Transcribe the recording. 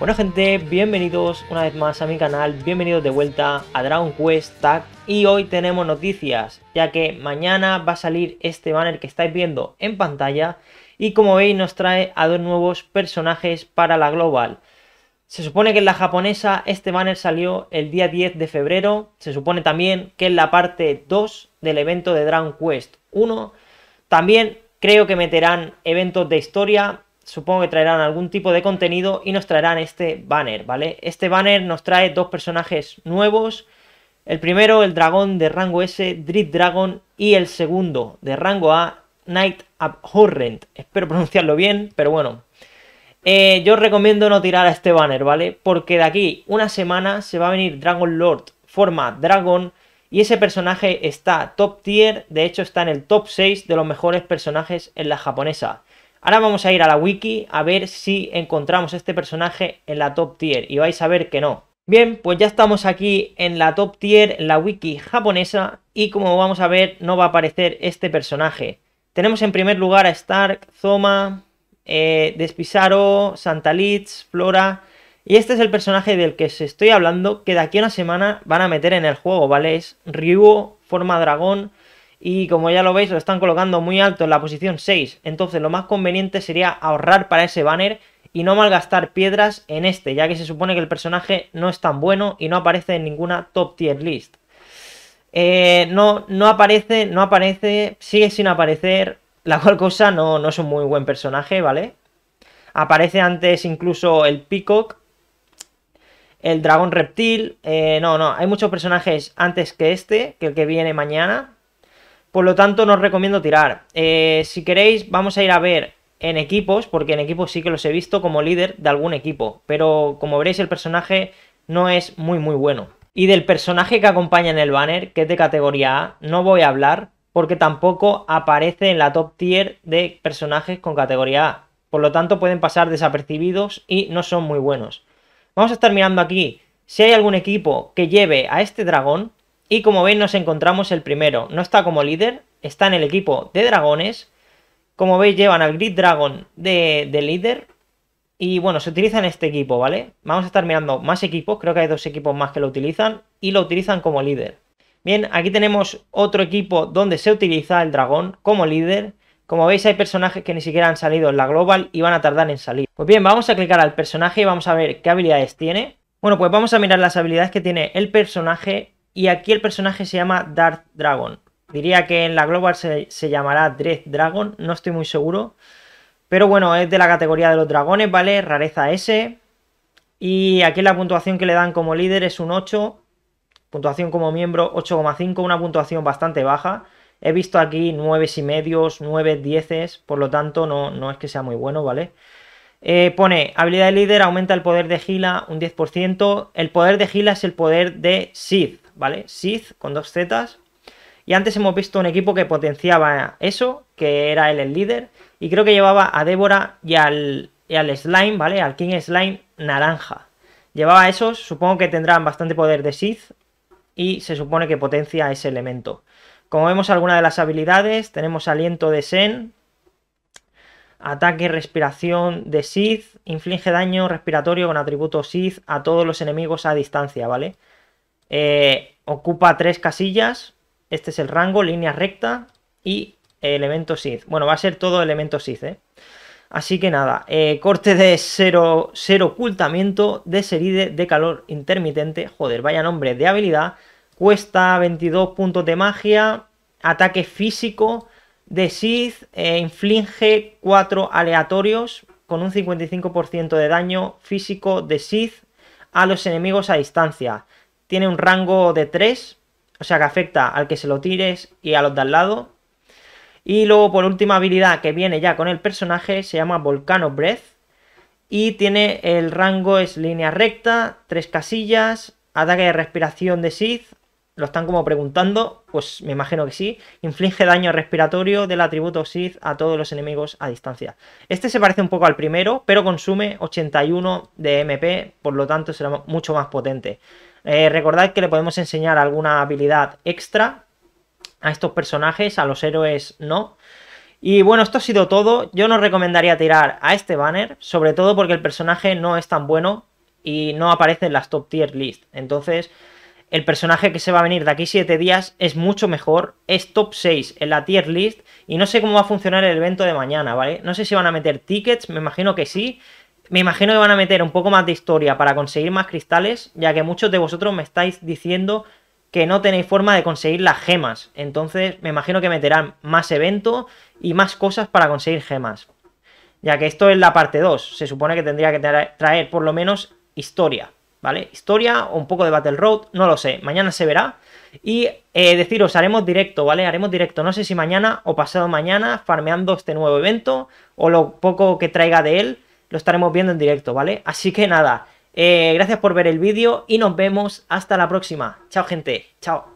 Bueno gente, bienvenidos una vez más a mi canal, bienvenidos de vuelta a Dragon Quest Tag y hoy tenemos noticias, ya que mañana va a salir este banner que estáis viendo en pantalla y como veis nos trae a dos nuevos personajes para la Global. Se supone que en la japonesa este banner salió el día 10 de febrero, se supone también que en la parte 2 del evento de Dragon Quest 1, también creo que meterán eventos de historia supongo que traerán algún tipo de contenido y nos traerán este banner, ¿vale? Este banner nos trae dos personajes nuevos. El primero, el dragón de rango S, Dread Dragon, y el segundo, de rango A, Night Abhorrent. Espero pronunciarlo bien, pero bueno. Eh, yo yo recomiendo no tirar a este banner, ¿vale? Porque de aquí una semana se va a venir Dragon Lord, forma Dragon, y ese personaje está top tier, de hecho está en el top 6 de los mejores personajes en la japonesa. Ahora vamos a ir a la wiki a ver si encontramos este personaje en la top tier y vais a ver que no. Bien, pues ya estamos aquí en la top tier, en la wiki japonesa y como vamos a ver no va a aparecer este personaje. Tenemos en primer lugar a Stark, Zoma, eh, Despisaro, Santalitz, Flora... Y este es el personaje del que os estoy hablando que de aquí a una semana van a meter en el juego, ¿vale? Es Ryuo, forma dragón, y como ya lo veis lo están colocando muy alto en la posición 6, entonces lo más conveniente sería ahorrar para ese banner y no malgastar piedras en este, ya que se supone que el personaje no es tan bueno y no aparece en ninguna top tier list. Eh, no, no aparece, no aparece, sigue sin aparecer, la cual cosa no, no es un muy buen personaje, ¿vale? Aparece antes incluso el Peacock, el dragón reptil, eh, no, no, hay muchos personajes antes que este, que el que viene mañana, por lo tanto, no os recomiendo tirar. Eh, si queréis, vamos a ir a ver en equipos, porque en equipos sí que los he visto como líder de algún equipo. Pero como veréis, el personaje no es muy, muy bueno. Y del personaje que acompaña en el banner, que es de categoría A, no voy a hablar, porque tampoco aparece en la top tier de personajes con categoría A. Por lo tanto, pueden pasar desapercibidos y no son muy buenos. Vamos a estar mirando aquí si hay algún equipo que lleve a este dragón, y como veis nos encontramos el primero. No está como líder, está en el equipo de dragones. Como veis llevan al Grid Dragon de, líder. Y bueno, se utiliza en este equipo, ¿vale? Vamos a estar mirando más equipos. Creo que hay dos equipos más que lo utilizan. Y lo utilizan como líder. Bien, aquí tenemos otro equipo donde se utiliza el dragón como líder. Como veis hay personajes que ni siquiera han salido en la global y van a tardar en salir. Pues bien, vamos a clicar al personaje y vamos a ver qué habilidades tiene. Bueno, pues vamos a mirar las habilidades que tiene el personaje y aquí el personaje se llama Darth Dragon. Diría que en la global se, llamará Dread Dragon, no estoy muy seguro. Pero bueno, es de la categoría de los dragones, ¿vale? Rareza S. Y aquí la puntuación que le dan como líder es un 8. Puntuación como miembro 8,5, una puntuación bastante baja. He visto aquí 9,5, y medios, 9 por lo tanto no, es que sea muy bueno, ¿vale? Eh, pone, habilidad de líder aumenta el poder de Gila un 10%. El poder de Gila es el poder de Sith, ¿vale? Sith con dos Zetas. Y antes hemos visto un equipo que potenciaba eso, que era él el líder. Y creo que llevaba a Débora y al, al Slime, ¿vale? Al King Slime naranja. Llevaba a esos, supongo que tendrán bastante poder de Sith. Y se supone que potencia ese elemento. Como vemos algunas de las habilidades, tenemos aliento de Sen, ataque, respiración de Sith, inflige daño respiratorio con atributo Sith a todos los enemigos a distancia, ¿vale? Eh, ocupa tres casillas. Este es el rango, línea recta y elemento Sith Bueno, va a ser todo elemento SID, ¿eh? Así que nada, eh, corte de cero, ocultamiento, de seride, de calor intermitente, joder, vaya nombre de habilidad, cuesta 22 puntos de magia, ataque físico de Sith, inflige 4 aleatorios con un 55% de daño físico de Sith a los enemigos a distancia tiene un rango de 3, o sea que afecta al que se lo tires y a los de al lado. Y luego por última habilidad que viene ya con el personaje se llama Volcano Breath y tiene el rango es línea recta, tres casillas, ataque de respiración de Sith, lo están como preguntando, pues me imagino que sí, inflige daño respiratorio del atributo Sith a todos los enemigos a distancia. Este se parece un poco al primero, pero consume 81 de MP, por lo tanto será mucho más potente. Eh, recordad que le podemos enseñar alguna habilidad extra a estos personajes, a los héroes no. Y bueno, esto ha sido todo. Yo no recomendaría tirar a este banner, sobre todo porque el personaje no es tan bueno y no aparece en las top tier list. Entonces, el personaje que se va a venir de aquí 7 días es mucho mejor, es top 6 en la tier list y no sé cómo va a funcionar el evento de mañana, ¿vale? No sé si van a meter tickets, me imagino que sí, me imagino que van a meter un poco más de historia para conseguir más cristales, ya que muchos de vosotros me estáis diciendo que no tenéis forma de conseguir las gemas. Entonces me imagino que meterán más evento y más cosas para conseguir gemas. Ya que esto es la parte 2. Se supone que tendría que traer por lo menos historia. ¿Vale? Historia o un poco de Battle Road, no lo sé. Mañana se verá. Y eh, deciros, haremos directo, ¿vale? Haremos directo, no sé si mañana o pasado mañana, farmeando este nuevo evento o lo poco que traiga de él lo estaremos viendo en directo, ¿vale? Así que nada, eh, gracias por ver el vídeo y nos vemos hasta la próxima. Chao gente, chao.